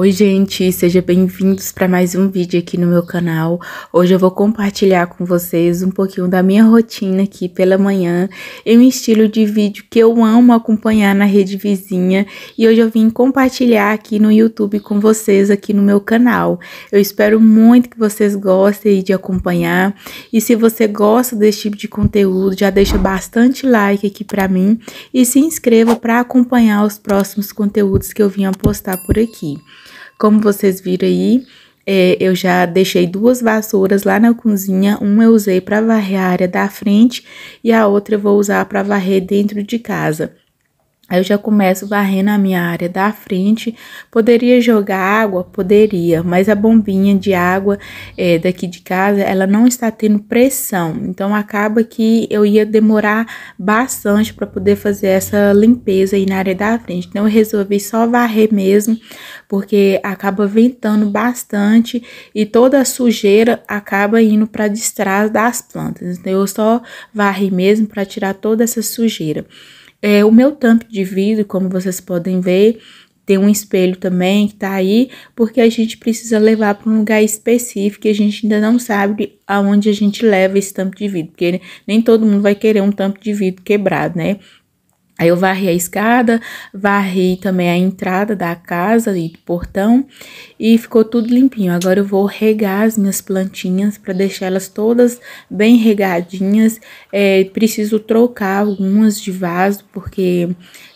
Oi gente, sejam bem-vindos para mais um vídeo aqui no meu canal. Hoje eu vou compartilhar com vocês um pouquinho da minha rotina aqui pela manhã É um estilo de vídeo que eu amo acompanhar na rede vizinha e hoje eu vim compartilhar aqui no YouTube com vocês aqui no meu canal. Eu espero muito que vocês gostem de acompanhar e se você gosta desse tipo de conteúdo já deixa bastante like aqui para mim e se inscreva para acompanhar os próximos conteúdos que eu vim apostar postar por aqui. Como vocês viram aí, é, eu já deixei duas vassouras lá na cozinha. Uma eu usei para varrer a área da frente e a outra eu vou usar para varrer dentro de casa. Aí eu já começo varrendo a minha área da frente. Poderia jogar água? Poderia, mas a bombinha de água é, daqui de casa, ela não está tendo pressão. Então acaba que eu ia demorar bastante para poder fazer essa limpeza aí na área da frente. Então eu resolvi só varrer mesmo, porque acaba ventando bastante e toda a sujeira acaba indo para detrás das plantas. Então eu só varri mesmo para tirar toda essa sujeira. É, o meu tampo de vidro, como vocês podem ver, tem um espelho também que tá aí, porque a gente precisa levar para um lugar específico e a gente ainda não sabe aonde a gente leva esse tampo de vidro, porque nem todo mundo vai querer um tampo de vidro quebrado, né? Aí eu varri a escada, varri também a entrada da casa e do portão e ficou tudo limpinho. Agora eu vou regar as minhas plantinhas para deixá-las todas bem regadinhas. É, preciso trocar algumas de vaso porque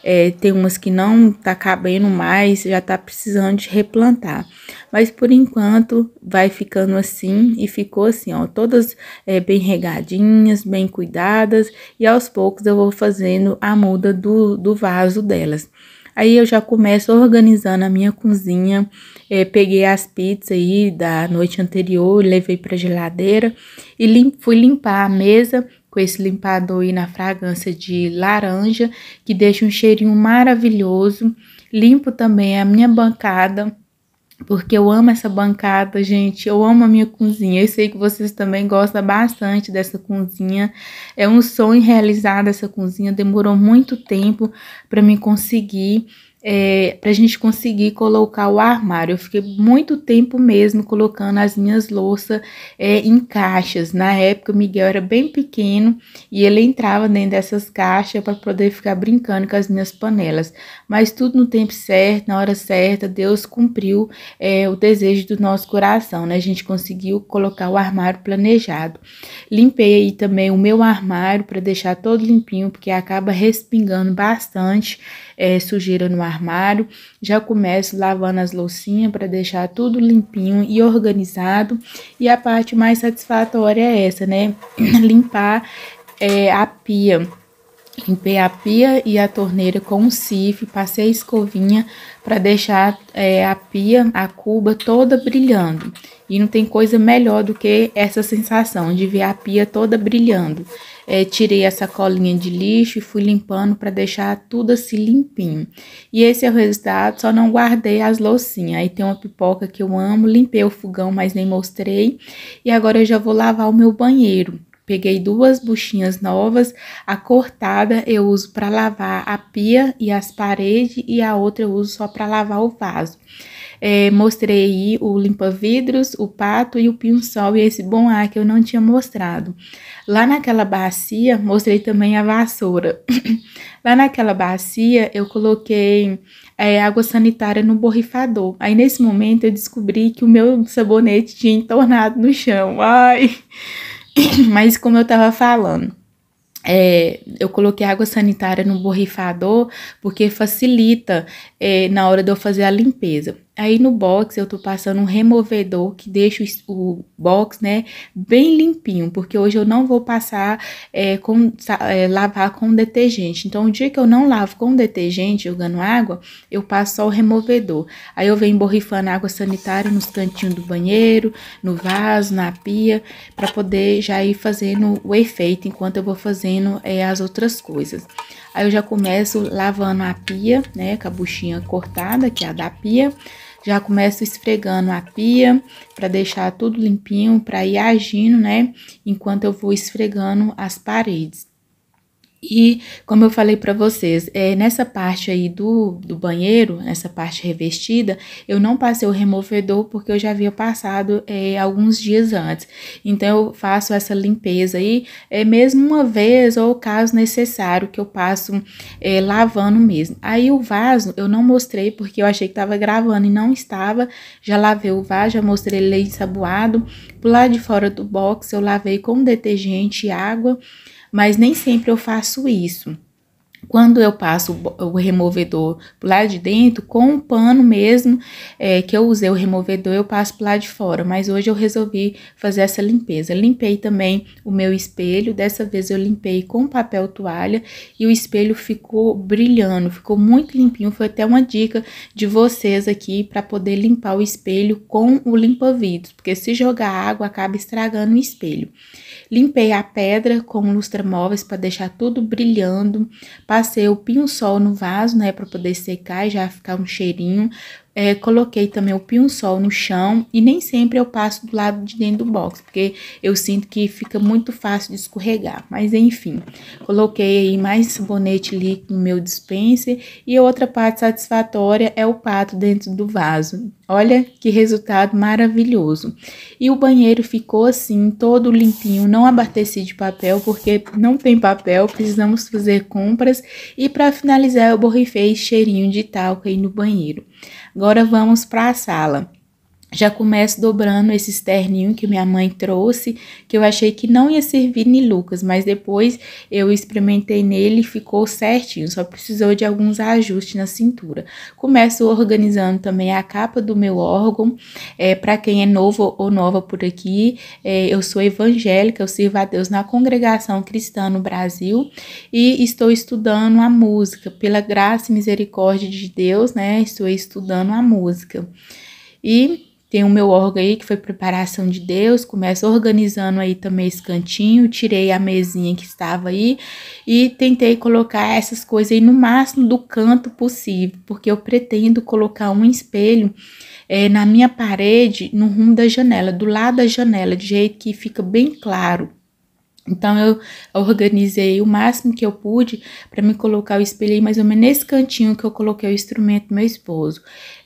é, tem umas que não tá cabendo mais, já tá precisando de replantar. Mas por enquanto vai ficando assim e ficou assim, ó, todas é, bem regadinhas, bem cuidadas e aos poucos eu vou fazendo a muda do, do vaso delas. Aí eu já começo organizando a minha cozinha. É, peguei as pizzas aí da noite anterior, levei para geladeira e lim fui limpar a mesa com esse limpador aí na fragrância de laranja, que deixa um cheirinho maravilhoso. Limpo também a minha bancada porque eu amo essa bancada, gente. Eu amo a minha cozinha. Eu sei que vocês também gostam bastante dessa cozinha. É um sonho realizado essa cozinha. Demorou muito tempo para me conseguir é, para a gente conseguir colocar o armário. Eu fiquei muito tempo mesmo colocando as minhas louças é, em caixas. Na época, o Miguel era bem pequeno e ele entrava dentro dessas caixas para poder ficar brincando com as minhas panelas. Mas tudo no tempo certo, na hora certa, Deus cumpriu é, o desejo do nosso coração, né? A gente conseguiu colocar o armário planejado. Limpei aí também o meu armário para deixar todo limpinho, porque acaba respingando bastante é, sujeira no armário armário, já começo lavando as loucinhas para deixar tudo limpinho e organizado. E a parte mais satisfatória é essa, né? Limpar é, a pia Limpei a pia e a torneira com um sifre, passei a escovinha para deixar é, a pia, a cuba toda brilhando. E não tem coisa melhor do que essa sensação de ver a pia toda brilhando. É, tirei essa colinha de lixo e fui limpando para deixar tudo assim limpinho. E esse é o resultado, só não guardei as loucinhas. Aí tem uma pipoca que eu amo, limpei o fogão, mas nem mostrei. E agora eu já vou lavar o meu banheiro. Peguei duas buchinhas novas, a cortada eu uso para lavar a pia e as paredes e a outra eu uso só para lavar o vaso. É, mostrei aí o limpa-vidros, o pato e o pinho-sol e esse bom ar que eu não tinha mostrado. Lá naquela bacia, mostrei também a vassoura. Lá naquela bacia, eu coloquei é, água sanitária no borrifador. Aí nesse momento eu descobri que o meu sabonete tinha entornado no chão. Ai! Mas como eu tava falando, é, eu coloquei água sanitária no borrifador porque facilita é, na hora de eu fazer a limpeza. Aí no box eu tô passando um removedor que deixa o box, né, bem limpinho, porque hoje eu não vou passar é, com é, lavar com detergente. Então, o dia que eu não lavo com detergente, jogando água, eu passo só o removedor. Aí eu venho borrifando água sanitária nos cantinhos do banheiro, no vaso, na pia, para poder já ir fazendo o efeito enquanto eu vou fazendo é, as outras coisas. Aí eu já começo lavando a pia, né, com a buchinha cortada, que é a da pia. Já começo esfregando a pia para deixar tudo limpinho, para ir agindo, né, enquanto eu vou esfregando as paredes. E como eu falei para vocês, é, nessa parte aí do, do banheiro, nessa parte revestida, eu não passei o removedor porque eu já havia passado é, alguns dias antes. Então eu faço essa limpeza aí, é, mesmo uma vez ou caso necessário, que eu passo é, lavando mesmo. Aí o vaso eu não mostrei porque eu achei que estava gravando e não estava. Já lavei o vaso, já mostrei ele ensaboado. Por lá de fora do box eu lavei com detergente e água mas nem sempre eu faço isso. Quando eu passo o removedor pro lado de dentro, com o pano mesmo é, que eu usei o removedor, eu passo pro lado de fora. Mas hoje eu resolvi fazer essa limpeza. Limpei também o meu espelho. Dessa vez eu limpei com papel toalha e o espelho ficou brilhando, ficou muito limpinho. Foi até uma dica de vocês aqui para poder limpar o espelho com o limpa-vidros, porque se jogar água acaba estragando o espelho. Limpei a pedra com lustra móveis para deixar tudo brilhando passei o pinho-sol no vaso, né, para poder secar e já ficar um cheirinho. É, coloquei também o pinho-sol no chão e nem sempre eu passo do lado de dentro do box, porque eu sinto que fica muito fácil de escorregar. Mas enfim, coloquei aí mais sabonete líquido no meu dispenser e outra parte satisfatória é o pato dentro do vaso. Olha que resultado maravilhoso. E o banheiro ficou assim, todo limpinho, não abasteci de papel, porque não tem papel, precisamos fazer compras. E para finalizar, eu borrifei cheirinho de talco aí no banheiro. Agora vamos para a sala já começo dobrando esse externinho que minha mãe trouxe, que eu achei que não ia servir nem Lucas, mas depois eu experimentei nele e ficou certinho, só precisou de alguns ajustes na cintura. Começo organizando também a capa do meu órgão, é, para quem é novo ou nova por aqui, é, eu sou evangélica, eu sirvo a Deus na Congregação Cristã no Brasil e estou estudando a música, pela graça e misericórdia de Deus, né, estou estudando a música. E tem o meu órgão aí que foi preparação de Deus, começo organizando aí também esse cantinho, tirei a mesinha que estava aí e tentei colocar essas coisas aí no máximo do canto possível, porque eu pretendo colocar um espelho é, na minha parede, no rumo da janela, do lado da janela, de jeito que fica bem claro então eu organizei o máximo que eu pude para me colocar o espelho mais ou menos nesse cantinho que eu coloquei o instrumento do meu esposo.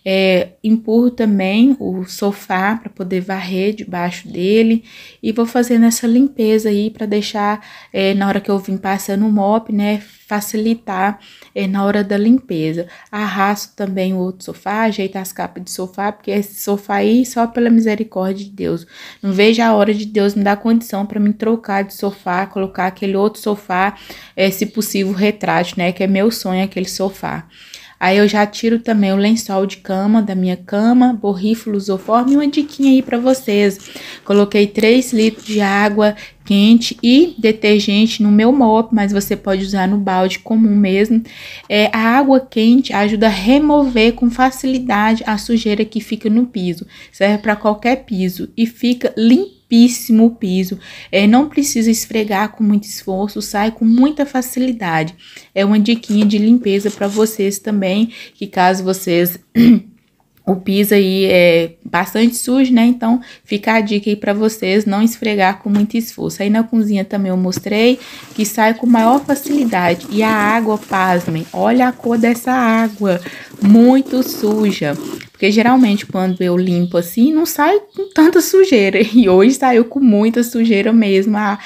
É, empurro também o sofá para poder varrer debaixo dele e vou fazendo essa limpeza aí para deixar é, na hora que eu vim passando o mop, né, facilitar é, na hora da limpeza. Arrasto também o outro sofá, ajeito as capas de sofá, porque esse sofá aí só pela misericórdia de Deus. Não vejo a hora de Deus me dar condição para me trocar de sofá sofá, colocar aquele outro sofá, é, se possível, retrato, né? Que é meu sonho aquele sofá. Aí eu já tiro também o lençol de cama da minha cama, borrifo lusoforme e uma diquinha aí para vocês. Coloquei 3 litros de água quente e detergente no meu mop, mas você pode usar no balde comum mesmo. É, a água quente ajuda a remover com facilidade a sujeira que fica no piso. Serve para qualquer piso e fica limpinho limpíssimo o piso, é, não precisa esfregar com muito esforço, sai com muita facilidade. É uma diquinha de limpeza para vocês também, que caso vocês o piso aí é bastante sujo, né? Então fica a dica aí para vocês não esfregar com muito esforço. Aí na cozinha também eu mostrei que sai com maior facilidade. E a água, pasmem, olha a cor dessa água, muito suja. Porque geralmente quando eu limpo assim, não sai com tanta sujeira. E hoje saiu com muita sujeira mesmo a,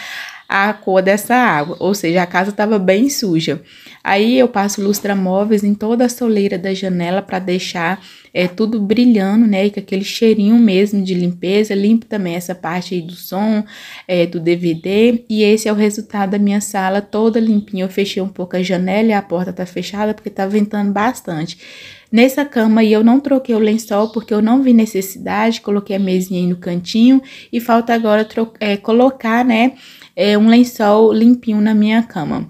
a cor dessa água, ou seja, a casa estava bem suja. Aí eu passo lustramóveis em toda a soleira da janela para deixar é, tudo brilhando, né? E com aquele cheirinho mesmo de limpeza. Limpo também essa parte aí do som, é, do DVD. E esse é o resultado da minha sala toda limpinha. Eu fechei um pouco a janela e a porta tá fechada porque tá ventando bastante nessa cama e eu não troquei o lençol porque eu não vi necessidade, coloquei a mesinha aí no cantinho e falta agora é, colocar, né, é, um lençol limpinho na minha cama.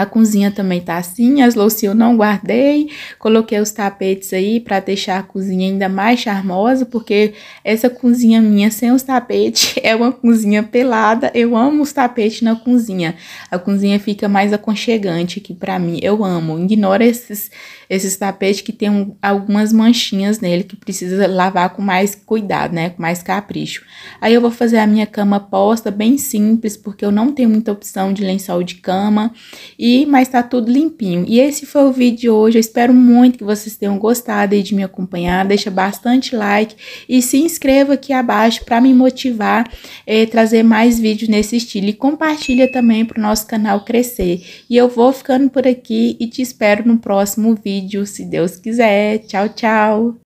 A cozinha também tá assim, as louças eu não guardei, coloquei os tapetes aí para deixar a cozinha ainda mais charmosa, porque essa cozinha minha sem os tapetes é uma cozinha pelada. Eu amo os tapetes na cozinha. A cozinha fica mais aconchegante aqui para mim. Eu amo. Ignora esses esses tapetes que tem algumas manchinhas nele que precisa lavar com mais cuidado, né, com mais capricho. Aí eu vou fazer a minha cama posta bem simples, porque eu não tenho muita opção de lençol de cama e mas tá tudo limpinho. E esse foi o vídeo de hoje, eu espero muito que vocês tenham gostado aí de me acompanhar, deixa bastante like e se inscreva aqui abaixo para me motivar eh, trazer mais vídeos nesse estilo. E compartilha também para o nosso canal crescer. E eu vou ficando por aqui e te espero no próximo vídeo, se Deus quiser. Tchau, tchau!